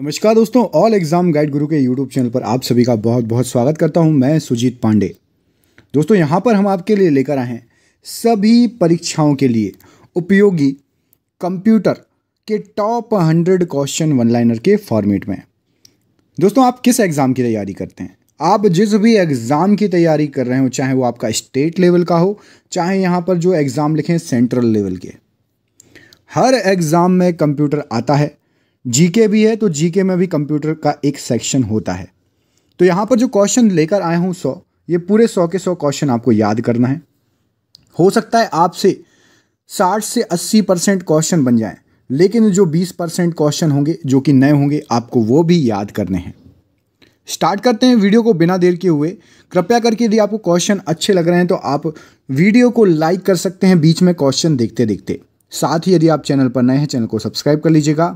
नमस्कार दोस्तों all exam guide गुरु के यूट्यूब चैनल पर आप सभी का बहुत बहुत स्वागत करता हूं मैं सुजीत पांडे दोस्तों यहां पर हम आपके लिए लेकर आए हैं सभी परीक्षाओं के लिए उपयोगी कंप्यूटर के top hundred question one liner के फॉर्मेट में दोस्तों आप किस एग्ज़ाम की तैयारी करते हैं आप जिस भी एग्ज़ाम की तैयारी कर रहे हो चाहे वो आपका स्टेट लेवल का हो चाहे यहाँ पर जो एग्ज़ाम लिखें सेंट्रल लेवल के हर एग्ज़ाम में कंप्यूटर आता है जीके भी है तो जीके में भी कंप्यूटर का एक सेक्शन होता है तो यहाँ पर जो क्वेश्चन लेकर आया हूँ सौ ये पूरे सौ के सौ क्वेश्चन आपको याद करना है हो सकता है आपसे साठ से अस्सी परसेंट क्वेश्चन बन जाएं लेकिन जो बीस परसेंट क्वेश्चन होंगे जो कि नए होंगे आपको वो भी याद करने हैं स्टार्ट करते हैं वीडियो को बिना देर के हुए कृपया करके यदि आपको क्वेश्चन अच्छे लग रहे हैं तो आप वीडियो को लाइक कर सकते हैं बीच में क्वेश्चन देखते देखते साथ ही यदि आप चैनल पर नए हैं चैनल को सब्सक्राइब कर लीजिएगा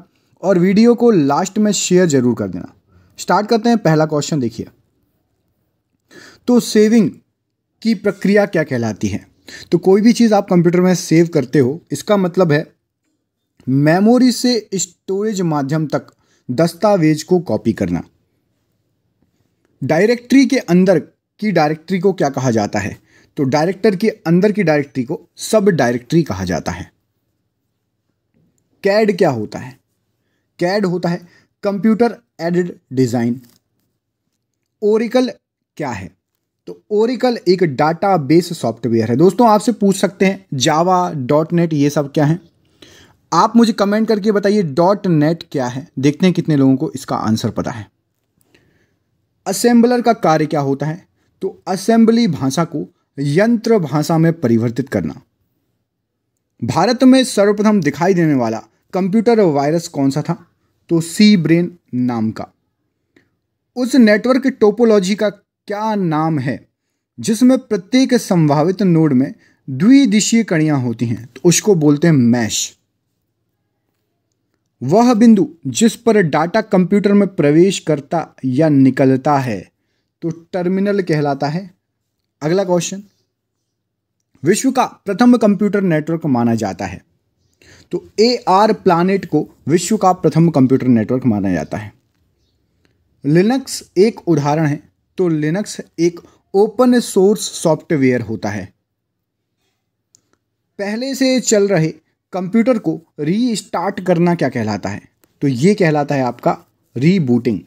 और वीडियो को लास्ट में शेयर जरूर कर देना स्टार्ट करते हैं पहला क्वेश्चन देखिए तो सेविंग की प्रक्रिया क्या कहलाती है तो कोई भी चीज़ आप कंप्यूटर में सेव करते हो इसका मतलब है मेमोरी से स्टोरेज माध्यम तक दस्तावेज को कॉपी करना डायरेक्टरी के अंदर की डायरेक्टरी को क्या कहा जाता है तो डायरेक्टर के अंदर की डायरेक्टरी को सब डायरेक्टरी कहा जाता है कैड क्या होता है कैड होता है कंप्यूटर एडेड डिज़ाइन ओरिकल क्या है तो ओरिकल एक डाटा बेस सॉफ्टवेयर है दोस्तों आपसे पूछ सकते हैं जावा डॉट नेट ये सब क्या है आप मुझे कमेंट करके बताइए डॉट नेट क्या है देखते हैं कितने लोगों को इसका आंसर पता है असेंबलर का कार्य क्या होता है तो असेंबली भाषा को यंत्र भाषा में परिवर्तित करना भारत में सर्वप्रथम दिखाई देने वाला कंप्यूटर वायरस कौन सा था तो सी ब्रेन नाम का उस नेटवर्क टोपोलॉजी का क्या नाम है जिसमें प्रत्येक संभावित नोड में द्विदिशीय कणियां होती हैं तो उसको बोलते हैं मैश वह बिंदु जिस पर डाटा कंप्यूटर में प्रवेश करता या निकलता है तो टर्मिनल कहलाता है अगला क्वेश्चन विश्व का प्रथम कंप्यूटर नेटवर्क माना जाता है तो ए आर प्लानट को विश्व का प्रथम कंप्यूटर नेटवर्क माना जाता है लिनक्स एक उदाहरण है तो लिनक्स एक ओपन सोर्स सॉफ्टवेयर होता है पहले से चल रहे कंप्यूटर को रीस्टार्ट करना क्या कहलाता है तो ये कहलाता है आपका रीबूटिंग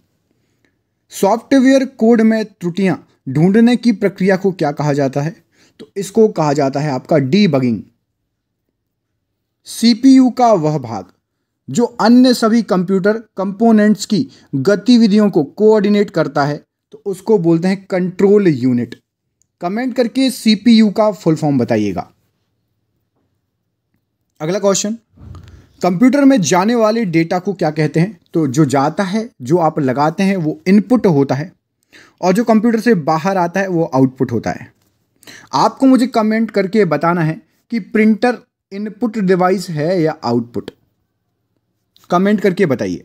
सॉफ्टवेयर कोड में त्रुटियां ढूंढने की प्रक्रिया को क्या कहा जाता है तो इसको कहा जाता है आपका डीबगिंग सीपीयू का वह भाग जो अन्य सभी कंप्यूटर कंपोनेंट्स की गतिविधियों को कोऑर्डिनेट करता है तो उसको बोलते हैं कंट्रोल यूनिट कमेंट करके सीपीयू का फुल फॉर्म बताइएगा अगला क्वेश्चन कंप्यूटर में जाने वाले डेटा को क्या कहते हैं तो जो जाता है जो आप लगाते हैं वो इनपुट होता है और जो कंप्यूटर से बाहर आता है वो आउटपुट होता है आपको मुझे कमेंट करके बताना है कि प्रिंटर इनपुट डिवाइस है या आउटपुट कमेंट करके बताइए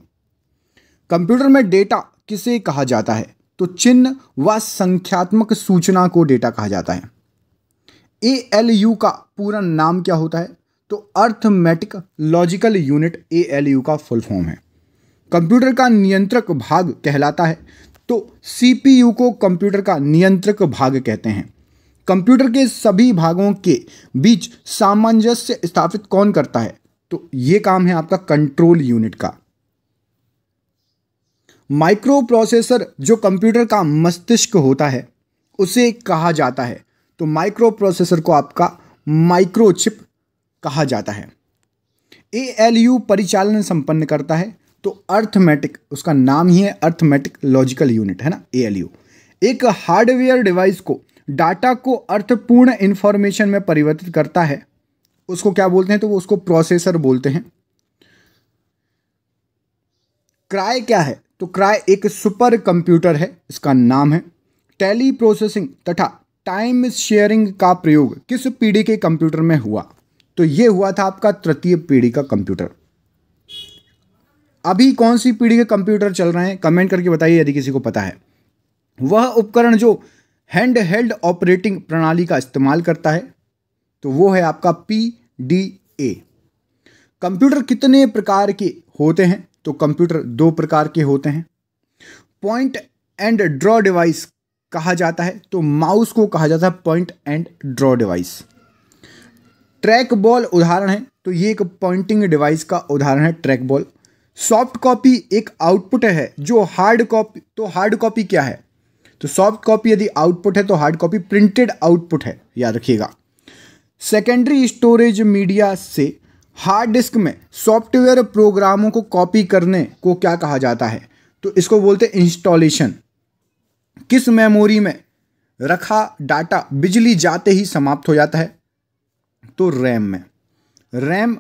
कंप्यूटर में डेटा किसे कहा जाता है तो चिन्ह व संख्यात्मक सूचना को डेटा कहा जाता है ए एल यू का पूरा नाम क्या होता है तो arithmetic logical unit A L U का फुल फॉर्म है कंप्यूटर का नियंत्रक भाग कहलाता है तो सीपीयू को कंप्यूटर का नियंत्रक भाग कहते हैं कंप्यूटर के सभी भागों के बीच सामंजस्य स्थापित कौन करता है तो यह काम है आपका कंट्रोल यूनिट का माइक्रो प्रोसेसर जो कंप्यूटर का मस्तिष्क होता है उसे कहा जाता है तो माइक्रो प्रोसेसर को आपका माइक्रोचिप कहा जाता है ए परिचालन संपन्न करता है तो अर्थमेटिक उसका नाम ही है अर्थमेटिक लॉजिकल यूनिट है ना ए एल यू एक हार्डवेयर डिवाइस को डाटा को अर्थपूर्ण इंफॉर्मेशन में परिवर्तित करता है उसको क्या बोलते हैं तो वो उसको प्रोसेसर बोलते हैं क्राय क्या है तो क्राय एक सुपर कंप्यूटर है इसका नाम है टेली प्रोसेसिंग तथा टाइम शेयरिंग का प्रयोग किस पीढ़ी के कंप्यूटर में हुआ तो ये हुआ था आपका तृतीय पीढ़ी का कंप्यूटर अभी कौन सी पीढ़ी के कंप्यूटर चल रहे हैं कमेंट करके बताइए यदि किसी को पता है वह उपकरण जो हैंड हेल्ड ऑपरेटिंग प्रणाली का इस्तेमाल करता है तो वो है आपका पी डी ए कंप्यूटर कितने प्रकार के होते हैं तो कंप्यूटर दो प्रकार के होते हैं पॉइंट एंड ड्रॉ डिवाइस कहा जाता है तो माउस को कहा जाता है point and draw device track ball उदाहरण है तो ये एक पॉइंटिंग डिवाइस का उदाहरण है ट्रैक बॉल सॉफ्ट कॉपी एक आउटपुट है जो हार्ड कॉपी तो हार्ड कॉपी क्या है तो सॉफ्ट कॉपी यदि आउटपुट है तो हार्ड कॉपी प्रिंटेड आउटपुट है याद रखिएगा सेकेंडरी स्टोरेज मीडिया से हार्ड डिस्क में सॉफ्टवेयर प्रोग्रामों को कॉपी करने को क्या कहा जाता है तो इसको बोलते हैं इंस्टॉलेशन किस मेमोरी में रखा डाटा बिजली जाते ही समाप्त हो जाता है तो रैम में रैम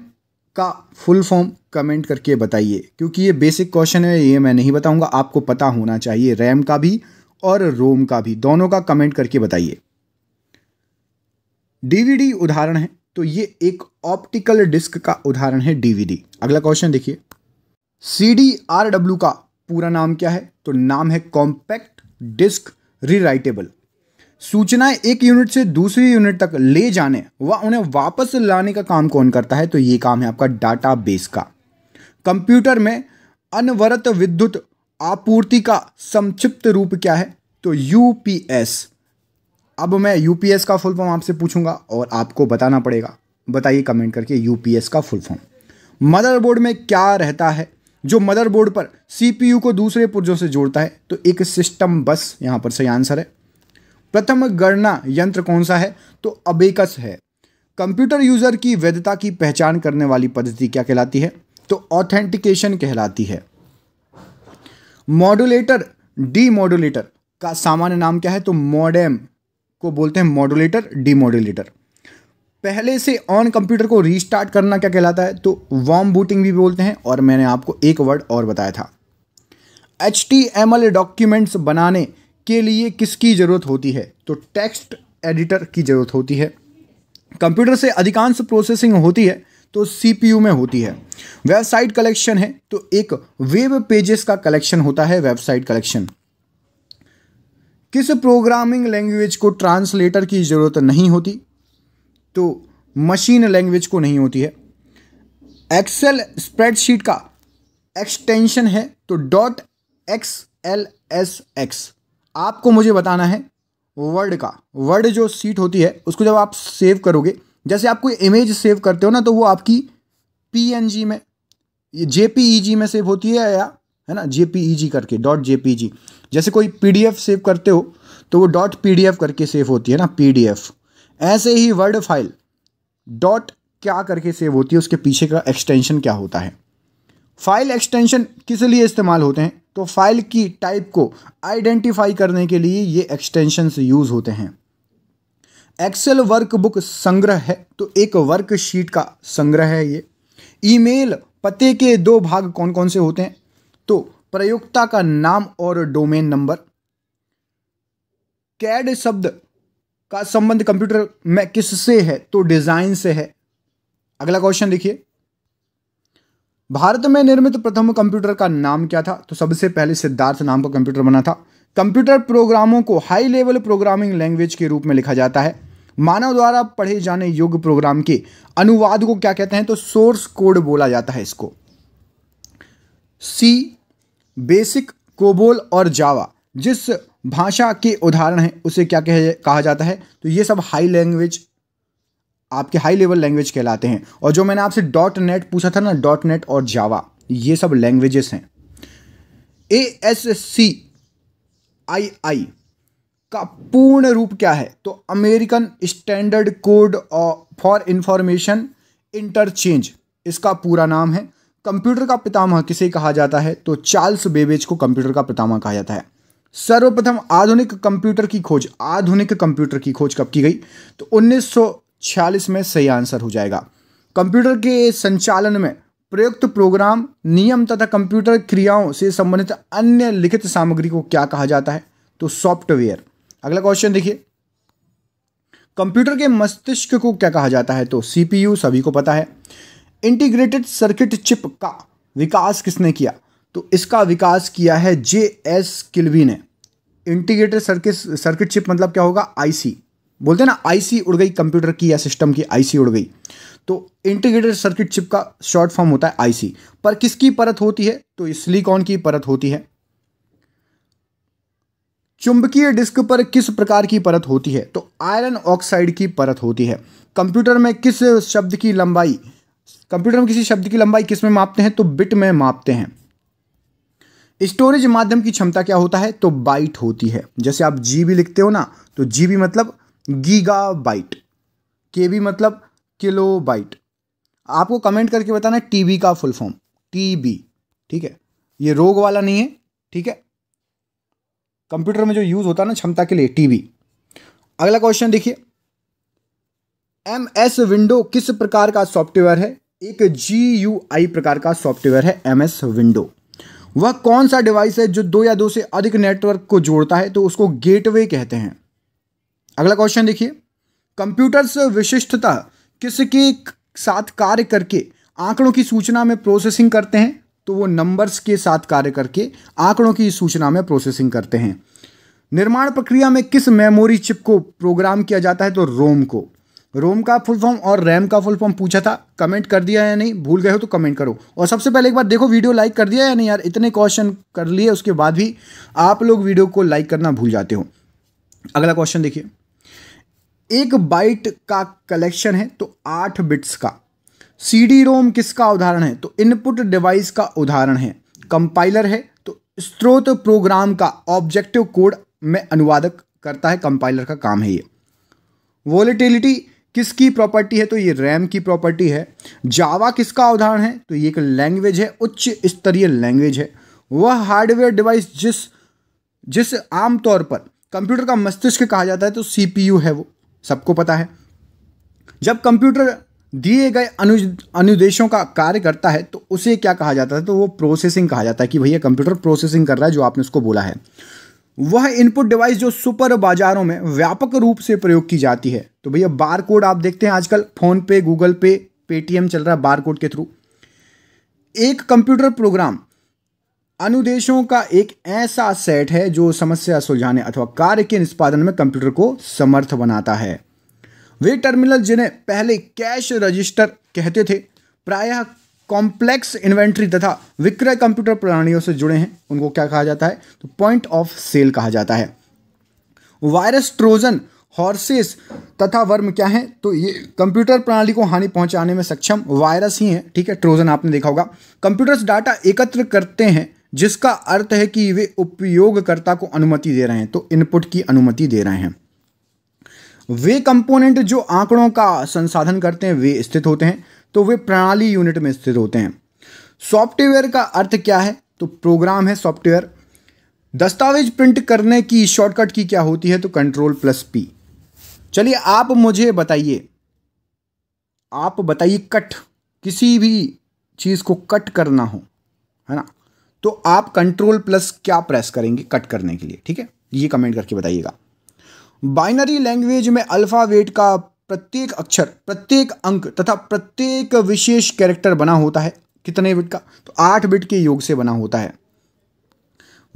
का फुल फॉर्म कमेंट करके बताइए क्योंकि ये बेसिक क्वेश्चन है ये मैं नहीं बताऊंगा आपको पता होना चाहिए रैम का भी और रोम का भी दोनों का कमेंट करके बताइए डीवीडी उदाहरण है तो ये एक ऑप्टिकल डिस्क का उदाहरण है डीवीडी अगला क्वेश्चन देखिए सी डी का पूरा नाम क्या है तो नाम है कॉम्पैक्ट डिस्क रीराइटेबल सूचनाएं एक यूनिट से दूसरी यूनिट तक ले जाने व उन्हें वापस लाने का काम कौन करता है तो ये काम है आपका डाटा बेस का कंप्यूटर में अनवरत विद्युत आपूर्ति का संक्षिप्त रूप क्या है तो यूपीएस अब मैं यूपीएस का फुल फॉर्म आपसे पूछूंगा और आपको बताना पड़ेगा बताइए कमेंट करके यूपीएस का फुल फॉर्म मदरबोर्ड में क्या रहता है जो मदरबोर्ड पर सीपीयू को दूसरे पुर्जों से जोड़ता है तो एक सिस्टम बस यहां पर सही आंसर है प्रथम गणना यंत्र कौन सा है तो अबेकस है कंप्यूटर यूजर की वैधता की पहचान करने वाली पद्धति क्या कहलाती है तो ऑथेंटिकेशन कहलाती है मॉड्यूलेटर डी मॉड्यूलेटर का सामान्य नाम क्या है तो मॉडेम को बोलते हैं मॉड्यूलेटर डी मॉड्यूलेटर पहले से ऑन कंप्यूटर को रीस्टार्ट करना क्या कहलाता है तो वॉम बूटिंग भी बोलते हैं और मैंने आपको एक वर्ड और बताया था एच डॉक्यूमेंट्स बनाने के लिए किसकी ज़रूरत होती है तो टेक्स्ट एडिटर की ज़रूरत होती है कंप्यूटर से अधिकांश प्रोसेसिंग होती है तो सीपीयू में होती है वेबसाइट कलेक्शन है तो एक वेब पेजेस का कलेक्शन होता है वेबसाइट कलेक्शन किस प्रोग्रामिंग लैंग्वेज को ट्रांसलेटर की ज़रूरत नहीं होती तो मशीन लैंग्वेज को नहीं होती है एक्सेल स्प्रेडशीट का एक्सटेंशन है तो dot X L S X आपको मुझे बताना है वर्ड का वर्ड जो सीट होती है उसको जब आप सेव करोगे जैसे आप कोई इमेज सेव करते हो ना तो वो आपकी पी में ये जे e में सेव होती है या है ना जे e करके डॉट जे e जैसे कोई पी सेव करते हो तो वो डॉट पी करके सेव होती है ना पी ऐसे ही वर्ड फाइल डॉट क्या करके सेव होती है उसके पीछे का एक्सटेंशन क्या होता है फाइल एक्सटेंशन किस लिए इस्तेमाल होते हैं तो फाइल की टाइप को आइडेंटिफाई करने के लिए ये एक्सटेंशन यूज़ होते हैं एक्सेल वर्कबुक संग्रह है तो एक वर्कशीट का संग्रह है ये ईमेल पते के दो भाग कौन कौन से होते हैं तो प्रयोक्ता का नाम और डोमेन नंबर कैड शब्द का संबंध कंप्यूटर में किससे है तो डिजाइन से है अगला क्वेश्चन देखिए भारत में निर्मित प्रथम कंप्यूटर का नाम क्या था तो सबसे पहले सिद्धार्थ नाम का कंप्यूटर बना था कंप्यूटर प्रोग्रामों को हाई लेवल प्रोग्रामिंग लैंग्वेज के रूप में लिखा जाता है मानव द्वारा पढ़े जाने योग्य प्रोग्राम के अनुवाद को क्या कहते हैं तो सोर्स कोड बोला जाता है इसको सी बेसिक कोबोल और जावा जिस भाषा के उदाहरण हैं उसे क्या कह कहा जाता है तो ये सब हाई लैंग्वेज आपके हाई लेवल लैंग्वेज कहलाते हैं और जो मैंने आपसे डॉट नेट पूछा था ना डॉट नेट और जावा ये सब लैंग्वेजेस हैं ए एस सी आई आई का पूर्ण रूप क्या है तो American standard code for information interchange इसका पूरा नाम है कंप्यूटर का पितामह किसे कहा जाता है तो चार्ल्स बेबेज को कंप्यूटर का पितामह कहा जाता है सर्वप्रथम आधुनिक कंप्यूटर की खोज आधुनिक कंप्यूटर की खोज कब की गई तो 1946 में सही आंसर हो जाएगा कंप्यूटर के संचालन में प्रयुक्त प्रोग्राम नियम तथा कंप्यूटर क्रियाओं से संबंधित अन्य लिखित सामग्री को क्या कहा जाता है तो सॉफ्टवेयर अगला क्वेश्चन देखिए कंप्यूटर के मस्तिष्क को क्या कहा जाता है तो सीपीयू सभी को पता है इंटीग्रेटेड सर्किट चिप का विकास किसने किया तो इसका विकास किया है जे एस किल्वी ने इंटीग्रेटेड सर्किट सर्किट चिप मतलब क्या होगा आईसी बोलते हैं ना आईसी उड़ गई कंप्यूटर की या सिस्टम की आईसी उड़ गई तो इंटीग्रेटेड सर्किट चिप का शॉर्ट फॉर्म होता है आईसी पर किसकी परत होती है तो ये सिलिकॉन की परत होती है चुंबकीय डिस्क पर किस प्रकार की परत होती है तो आयरन ऑक्साइड की परत होती है कंप्यूटर में किस शब्द की लंबाई कंप्यूटर में किसी शब्द की लंबाई किस में मापते हैं तो बिट में मापते हैं स्टोरेज माध्यम की क्षमता क्या होता है तो बाइट होती है जैसे आप जी बी लिखते हो ना तो जी बी मतलब गीगा बाइट के बी मतलब किलो बाइट आपको कमेंट करके बताना टी बी का फुल फॉर्म टी बी ठीक है ये रोग वाला नहीं है ठीक है कंप्यूटर में जो यूज़ होता है ना क्षमता के लिए टीवी अगला क्वेश्चन देखिए एम एस विंडो किस प्रकार का सॉफ्टवेयर है एक जी यू आई प्रकार का सॉफ्टवेयर है एम एस विंडो वह कौन सा डिवाइस है जो दो या दो से अधिक नेटवर्क को जोड़ता है तो उसको गेटवे कहते हैं अगला क्वेश्चन देखिए कंप्यूटर्स विशिष्टता किसके साथ कार्य करके आंकड़ों की सूचना में प्रोसेसिंग करते हैं तो वो नंबर्स के साथ कार्य करके आंकड़ों की सूचना में प्रोसेसिंग करते हैं निर्माण प्रक्रिया में किस मेमोरी चिप को प्रोग्राम किया जाता है तो रोम को रोम का फुल फॉर्म और रैम का फुल फॉर्म पूछा था कमेंट कर दिया या नहीं भूल गए हो तो कमेंट करो और सबसे पहले एक बार देखो वीडियो लाइक कर दिया या नहीं यार इतने क्वेश्चन कर लिए उसके बाद भी आप लोग वीडियो को लाइक करना भूल जाते हो अगला क्वेश्चन देखिए एक बाइट का कलेक्शन है तो आठ बिट्स का सी डी रोम किसका उदाहरण है तो इनपुट डिवाइस का उदाहरण है कंपाइलर है तो स्त्रोत प्रोग्राम का ऑब्जेक्टिव कोड में अनुवादक करता है कंपाइलर का काम है ये वॉलिटिलिटी किसकी प्रॉपर्टी है तो ये रैम की प्रॉपर्टी है जावा किसका उदाहरण है तो ये एक लैंग्वेज है उच्च स्तरीय लैंग्वेज है वह हार्डवेयर डिवाइस जिस जिस आमतौर पर कंप्यूटर का मस्तिष्क कहा जाता है तो सीपीयू है वो सबको पता है जब कंप्यूटर दिए गए अनु अनुदेशों का कार्य करता है तो उसे क्या कहा जाता है तो वो प्रोसेसिंग कहा जाता है कि भैया कंप्यूटर प्रोसेसिंग कर रहा है जो आपने उसको बोला है वह इनपुट डिवाइस जो सुपर बाजारों में व्यापक रूप से प्रयोग की जाती है तो भैया बार कोड आप देखते हैं आजकल फोन पे गूगल पे पेटीएम चल रहा है बार कोड के थ्रू एक कंप्यूटर प्रोग्राम अनुदेशों का एक ऐसा सेट है जो समस्या सुलझाने अथवा कार्य के निष्पादन में कंप्यूटर को समर्थ बनाता है वे टर्मिनल जिन्हें पहले कैश रजिस्टर कहते थे प्रायः कॉम्प्लेक्स इन्वेंट्री तथा विक्रय कंप्यूटर प्रणालियों से जुड़े हैं उनको क्या कहा जाता है तो पॉइंट ऑफ सेल कहा जाता है वायरस ट्रोजन हॉर्सेस तथा वर्म क्या है तो ये कंप्यूटर प्रणाली को हानि पहुंचाने में सक्षम वायरस ही है ठीक है ट्रोजन आपने देखा होगा कंप्यूटर्स डाटा एकत्र करते हैं जिसका अर्थ है कि वे उपयोगकर्ता को अनुमति दे रहे हैं तो इनपुट की अनुमति दे रहे हैं वे कंपोनेंट जो आंकड़ों का संसाधन करते हैं वे स्थित होते हैं तो वे प्रणाली यूनिट में स्थित होते हैं सॉफ्टवेयर का अर्थ क्या है तो प्रोग्राम है सॉफ्टवेयर दस्तावेज प्रिंट करने की शॉर्टकट की क्या होती है तो कंट्रोल प्लस पी चलिए आप मुझे बताइए आप बताइए कट किसी भी चीज़ को कट करना हो है ना तो आप कंट्रोल प्लस क्या प्रेस करेंगे कट करने के लिए ठीक है ये कमेंट करके बताइएगा बाइनरी लैंग्वेज में अल्फ़ावेट का प्रत्येक अक्षर प्रत्येक अंक तथा प्रत्येक विशेष कैरेक्टर बना होता है कितने बिट का तो आठ बिट के योग से बना होता है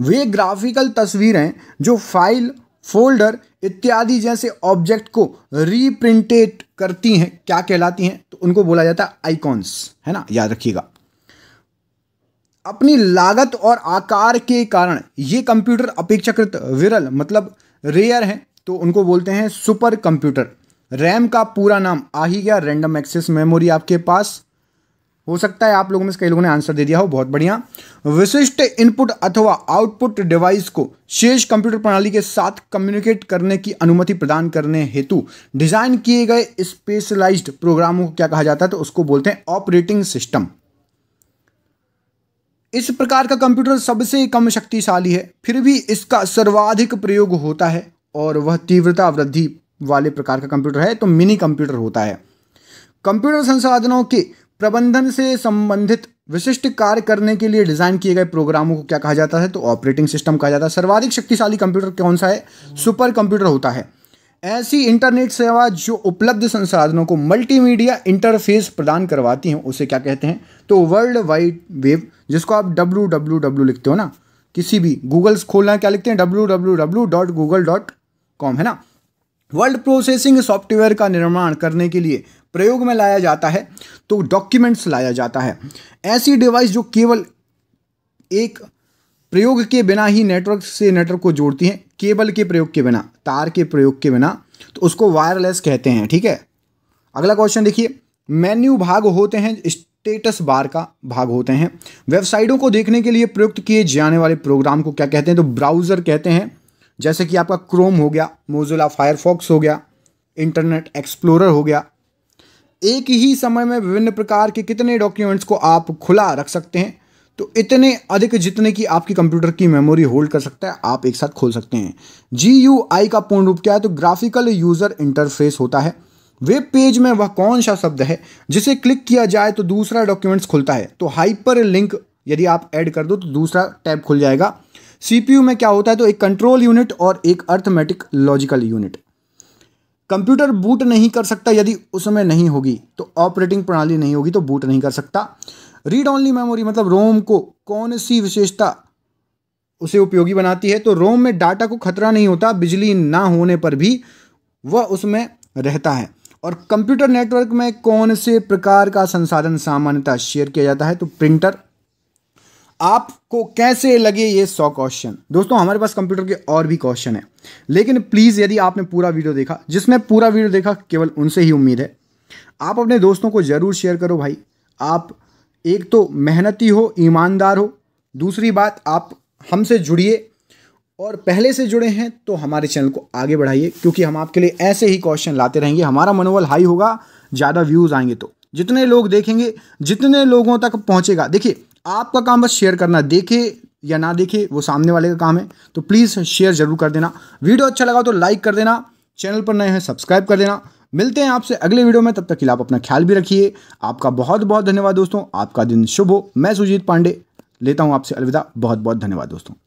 वे ग्राफिकल तस्वीरें जो फाइल फोल्डर इत्यादि जैसे ऑब्जेक्ट को रीप्रिंटेड करती हैं क्या कहलाती हैं तो उनको बोला जाता है आइकॉन्स है ना याद रखिएगा अपनी लागत और आकार के कारण ये कंप्यूटर अपेक्षाकृत विरल मतलब रेयर हैं तो उनको बोलते हैं सुपर कंप्यूटर रैम का पूरा नाम आ ही गया रैंडम एक्सेस मेमोरी आपके पास हो सकता है आप लोगों में से कई लोगों ने आंसर दे दिया हो बहुत बढ़िया विशिष्ट इनपुट अथवा आउटपुट डिवाइस को शेष कंप्यूटर प्रणाली के साथ कम्युनिकेट करने की अनुमति प्रदान करने हेतु डिजाइन किए गए स्पेशलाइज्ड प्रोग्रामों को क्या कहा जाता है तो उसको बोलते हैं ऑपरेटिंग सिस्टम इस प्रकार का कंप्यूटर सबसे कम शक्तिशाली है फिर भी इसका सर्वाधिक प्रयोग होता है और वह तीव्रता वृद्धि वाले प्रकार का कंप्यूटर है तो मिनी कंप्यूटर होता है कंप्यूटर संसाधनों के प्रबंधन से संबंधित विशिष्ट कार्य करने के लिए डिज़ाइन किए गए प्रोग्रामों को क्या कहा जाता है तो ऑपरेटिंग सिस्टम कहा जाता है सर्वाधिक शक्तिशाली कंप्यूटर कौन सा है सुपर कंप्यूटर होता है ऐसी इंटरनेट सेवा जो उपलब्ध संसाधनों को मल्टीमीडिया इंटरफेस प्रदान करवाती हैं उसे क्या कहते हैं तो वर्ल्ड वाइड वेब जिसको आप डब्ल्यू डब्ल्यू डब्ल्यू लिखते हो ना किसी भी गूगल्स खोलना क्या लिखते हैं W W W dot Google dot com है ना वर्ल्ड प्रोसेसिंग सॉफ्टवेयर का निर्माण करने के लिए प्रयोग में लाया जाता है तो डॉक्यूमेंट्स लाया जाता है ऐसी डिवाइस जो केवल एक प्रयोग के बिना ही नेटवर्क से नेटवर्क को जोड़ती हैं केबल के प्रयोग के बिना तार के प्रयोग के बिना तो उसको वायरलेस कहते हैं ठीक है अगला क्वेश्चन देखिए मेन्यू भाग होते हैं स्टेटस बार का भाग होते हैं वेबसाइटों को देखने के लिए प्रयुक्त किए जाने वाले प्रोग्राम को क्या कहते हैं तो ब्राउज़र कहते हैं जैसे कि आपका क्रोम हो गया मोजिला फायरफॉक्स हो गया इंटरनेट एक्सप्लोरर हो गया एक ही समय में विभिन्न प्रकार के कितने डॉक्यूमेंट्स को आप खुला रख सकते हैं तो इतने अधिक जितने की आपकी कंप्यूटर की मेमोरी होल्ड कर सकता है आप एक साथ खोल सकते हैं जी यू आई का पूर्ण रूप क्या है तो ग्राफिकल यूज़र इंटरफेस होता है वेब पेज में वह कौन सा शब्द है जिसे क्लिक किया जाए तो दूसरा डॉक्यूमेंट्स खुलता है तो हाइपर लिंक यदि आप ऐड कर दो तो दूसरा टैब खुल जाएगा सीपीयू में क्या होता है तो एक कंट्रोल यूनिट और एक arithmetic logical unit computer boot नहीं कर सकता यदि उसमें नहीं होगी तो ऑपरेटिंग प्रणाली नहीं होगी तो बूट नहीं कर सकता रीड ऑनली मेमोरी मतलब रोम को कौन सी विशेषता उसे उपयोगी बनाती है तो रोम में डाटा को खतरा नहीं होता बिजली ना होने पर भी वह उसमें रहता है और कंप्यूटर नेटवर्क में कौन से प्रकार का संसाधन सामान्यतः शेयर किया जाता है तो प्रिंटर आपको कैसे लगे ये सौ क्वेश्चन दोस्तों हमारे पास कंप्यूटर के और भी क्वेश्चन है लेकिन प्लीज़ यदि आपने पूरा वीडियो देखा जिसने पूरा वीडियो देखा केवल उनसे ही उम्मीद है आप अपने दोस्तों को ज़रूर शेयर करो भाई आप एक तो मेहनती हो ईमानदार हो दूसरी बात आप हमसे जुड़िए और पहले से जुड़े हैं तो हमारे चैनल को आगे बढ़ाइए क्योंकि हम आपके लिए ऐसे ही क्वेश्चन लाते रहेंगे हमारा मनोबल हाई होगा ज़्यादा व्यूज़ आएंगे तो जितने लोग देखेंगे जितने लोगों तक पहुंचेगा देखिए आपका काम बस शेयर करना देखे या ना देखे वो सामने वाले का काम है तो प्लीज़ शेयर ज़रूर कर देना वीडियो अच्छा लगा तो लाइक कर देना चैनल पर नए हैं सब्सक्राइब कर देना मिलते हैं आपसे अगले वीडियो में तब तक के लिए आप अपना ख्याल भी रखिए आपका बहुत बहुत धन्यवाद दोस्तों आपका दिन शुभ हो मैं सुजीत पांडे लेता हूँ आपसे अलविदा बहुत बहुत धन्यवाद दोस्तों